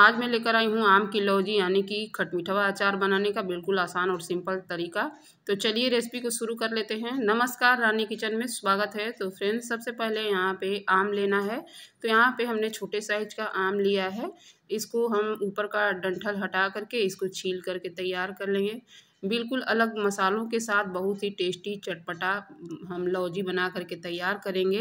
आज मैं लेकर आई हूँ आम की लौजी यानी कि खटमिठवा अचार बनाने का बिल्कुल आसान और सिंपल तरीका तो चलिए रेसिपी को शुरू कर लेते हैं नमस्कार रानी किचन में स्वागत है तो फ्रेंड्स सबसे पहले यहाँ पे आम लेना है तो यहाँ पे हमने छोटे साइज का आम लिया है इसको हम ऊपर का डंठल हटा करके इसको छील करके तैयार कर लेंगे बिल्कुल अलग मसालों के साथ बहुत ही टेस्टी चटपटा हम लौजी बना करके तैयार करेंगे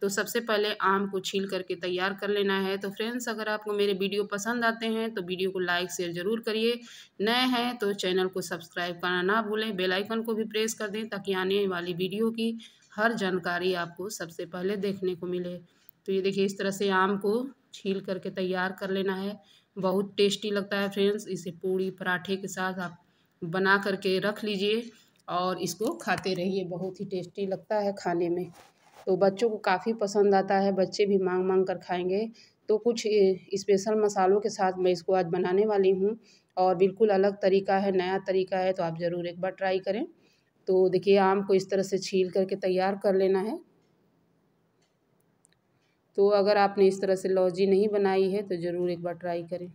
तो सबसे पहले आम को छील करके तैयार कर लेना है तो फ्रेंड्स अगर आपको मेरे वीडियो पसंद आते हैं तो वीडियो को लाइक शेयर ज़रूर करिए नए हैं तो चैनल को सब्सक्राइब करना ना भूलें बेल आइकन को भी प्रेस कर दें ताकि आने वाली वीडियो की हर जानकारी आपको सबसे पहले देखने को मिले तो ये देखिए इस तरह से आम को छील करके तैयार कर लेना है बहुत टेस्टी लगता है फ्रेंड्स इसे पूड़ी पराठे के साथ आप बना करके रख लीजिए और इसको खाते रहिए बहुत ही टेस्टी लगता है खाने में तो बच्चों को काफ़ी पसंद आता है बच्चे भी मांग मांग कर खाएंगे तो कुछ स्पेशल मसालों के साथ मैं इसको आज बनाने वाली हूँ और बिल्कुल अलग तरीका है नया तरीका है तो आप ज़रूर एक बार ट्राई करें तो देखिए आम को इस तरह से छील करके तैयार कर लेना है तो अगर आपने इस तरह से लौजी नहीं बनाई है तो ज़रूर एक बार ट्राई करें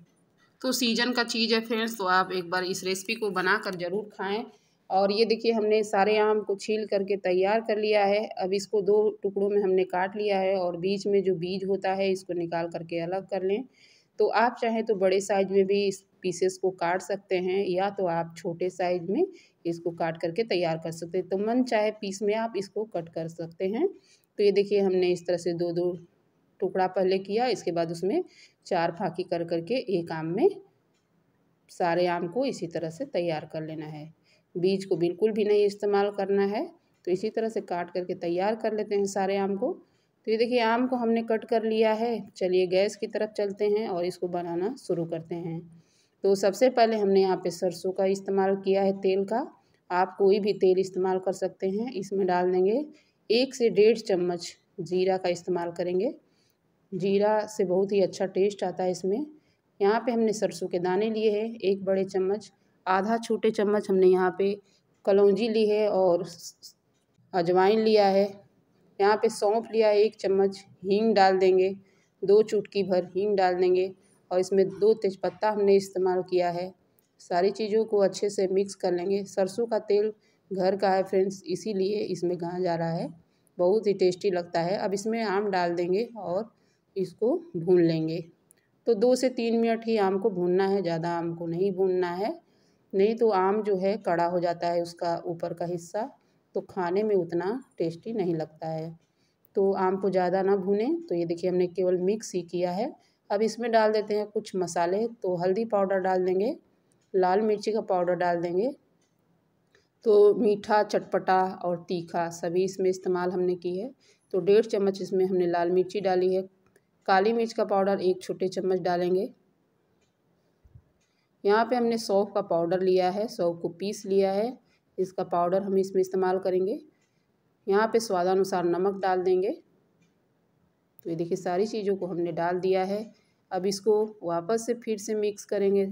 तो सीजन का चीज़ है फ्रेंड्स तो आप एक बार इस रेसिपी को बना कर ज़रूर खाएँ और ये देखिए हमने सारे आम को छील करके तैयार कर लिया है अब इसको दो टुकड़ों में हमने काट लिया है और बीच में जो बीज होता है इसको निकाल करके अलग कर लें तो आप चाहें तो बड़े साइज में भी इस पीसेस को काट सकते हैं या तो आप छोटे साइज में इसको काट करके तैयार कर सकते हैं तो मन चाहे पीस में आप इसको कट कर सकते हैं तो ये देखिए हमने इस तरह से दो दो टुकड़ा पहले किया इसके बाद उसमें चार फाकी कर करके एक आम में सारे आम को इसी तरह से तैयार कर लेना है बीज को बिल्कुल भी नहीं इस्तेमाल करना है तो इसी तरह से काट करके तैयार कर लेते हैं सारे आम को तो ये देखिए आम को हमने कट कर लिया है चलिए गैस की तरफ चलते हैं और इसको बनाना शुरू करते हैं तो सबसे पहले हमने यहाँ पे सरसों का इस्तेमाल किया है तेल का आप कोई भी तेल इस्तेमाल कर सकते हैं इसमें डाल देंगे एक से डेढ़ चम्मच जीरा का इस्तेमाल करेंगे जीरा से बहुत ही अच्छा टेस्ट आता है इसमें यहाँ पे हमने सरसों के दाने लिए हैं एक बड़े चम्मच आधा छोटे चम्मच हमने यहाँ पे कलौजी ली है और अजवाइन लिया है यहाँ पे सौंफ लिया है एक चम्मच हींग डाल देंगे दो चुटकी भर हींग डाल देंगे और इसमें दो तेज़पत्ता हमने इस्तेमाल किया है सारी चीज़ों को अच्छे से मिक्स कर लेंगे सरसों का तेल घर का है फ्रेंड्स इसीलिए इसमें कहा जा रहा है बहुत ही टेस्टी लगता है अब इसमें आम डाल देंगे और इसको भून लेंगे तो दो से तीन मिनट ही आम को भूनना है ज़्यादा आम को नहीं भूनना है नहीं तो आम जो है कड़ा हो जाता है उसका ऊपर का हिस्सा तो खाने में उतना टेस्टी नहीं लगता है तो आम को ज़्यादा ना भूने तो ये देखिए हमने केवल मिक्स ही किया है अब इसमें डाल देते हैं कुछ मसाले तो हल्दी पाउडर डाल देंगे लाल मिर्ची का पाउडर डाल देंगे तो मीठा चटपटा और तीखा सभी इसमें इस्तेमाल हमने की है तो डेढ़ चम्मच इसमें हमने लाल मिर्ची डाली है काली मिर्च का पाउडर एक छोटे चम्मच डालेंगे यहाँ पे हमने सौफ़ का पाउडर लिया है सौफ़ को पीस लिया है इसका पाउडर हम इसमें इस्तेमाल करेंगे यहाँ पे स्वादानुसार नमक डाल देंगे तो ये देखिए सारी चीज़ों को हमने डाल दिया है अब इसको वापस से फिर से मिक्स करेंगे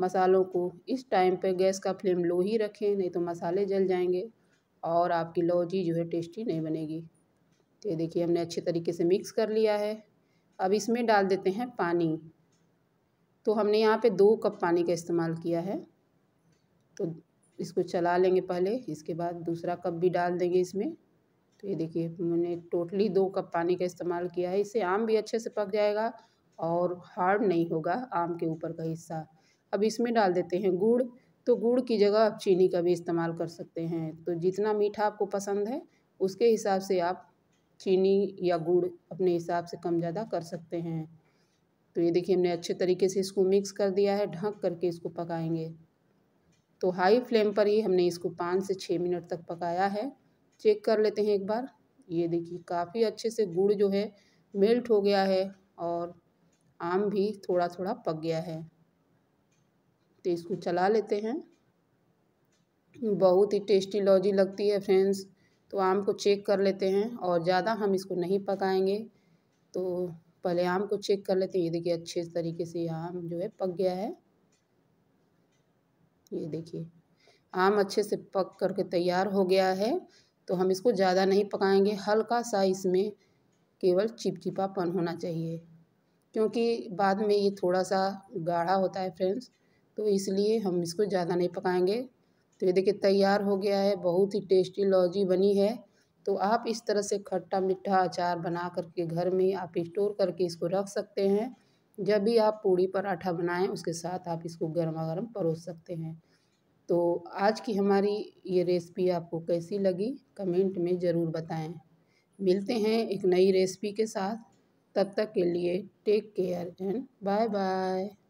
मसालों को इस टाइम पे गैस का फ्लेम लो ही रखें नहीं तो मसाले जल जाएंगे और आपकी लौजी जो है टेस्टी नहीं बनेगी तो ये देखिए हमने अच्छे तरीके से मिक्स कर लिया है अब इसमें डाल देते हैं पानी तो हमने यहाँ पे दो कप पानी का इस्तेमाल किया है तो इसको चला लेंगे पहले इसके बाद दूसरा कप भी डाल देंगे इसमें तो ये देखिए मैंने टोटली दो कप पानी का इस्तेमाल किया है इससे आम भी अच्छे से पक जाएगा और हार्ड नहीं होगा आम के ऊपर का हिस्सा अब इसमें डाल देते हैं गुड़ तो गुड़ की जगह आप चीनी का भी इस्तेमाल कर सकते हैं तो जितना मीठा आपको पसंद है उसके हिसाब से आप चीनी या गुड़ अपने हिसाब से कम ज़्यादा कर सकते हैं तो ये देखिए हमने अच्छे तरीके से इसको मिक्स कर दिया है ढक करके इसको पकाएंगे तो हाई फ्लेम पर ही हमने इसको पाँच से छः मिनट तक पकाया है चेक कर लेते हैं एक बार ये देखिए काफ़ी अच्छे से गुड़ जो है मेल्ट हो गया है और आम भी थोड़ा थोड़ा पक गया है तो इसको चला लेते हैं बहुत ही टेस्टी लॉजी लगती है फ्रेंड्स तो आम को चेक कर लेते हैं और ज़्यादा हम इसको नहीं पकाएंगे तो पहले आम को चेक कर लेते हैं ये देखिए अच्छे तरीके से आम जो है पक गया है ये देखिए आम अच्छे से पक करके तैयार हो गया है तो हम इसको ज़्यादा नहीं पकाएंगे हल्का सा इसमें केवल चिपचिपापन होना चाहिए क्योंकि बाद में ये थोड़ा सा गाढ़ा होता है फ्रेंड्स तो इसलिए हम इसको ज़्यादा नहीं पकाएंगे तो ये देखिए तैयार हो गया है बहुत ही टेस्टी लौजी बनी है तो आप इस तरह से खट्टा मीठा अचार बना करके घर में आप स्टोर करके इसको रख सकते हैं जब भी आप पूड़ी पराठा बनाएं उसके साथ आप इसको गर्मा गर्म परोस सकते हैं तो आज की हमारी ये रेसिपी आपको कैसी लगी कमेंट में ज़रूर बताएं मिलते हैं एक नई रेसिपी के साथ तब तक के लिए take care and bye bye